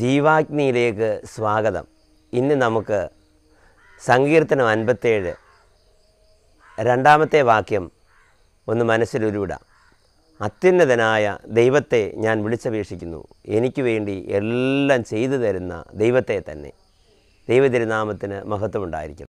ജീവാഗ്നിയിലേക്ക് സ്വാഗതം ഇന്ന് നമുക്ക് സങ്കീർത്തനം അൻപത്തേഴ് രണ്ടാമത്തെ വാക്യം ഒന്ന് മനസ്സിലുരുവിടാം അത്യുന്നതനായ ദൈവത്തെ ഞാൻ വിളിച്ചപേക്ഷിക്കുന്നു എനിക്ക് വേണ്ടി എല്ലാം ചെയ്തു തരുന്ന ദൈവത്തെ തന്നെ ദൈവതിരുനാമത്തിന് മഹത്വമുണ്ടായിരിക്കും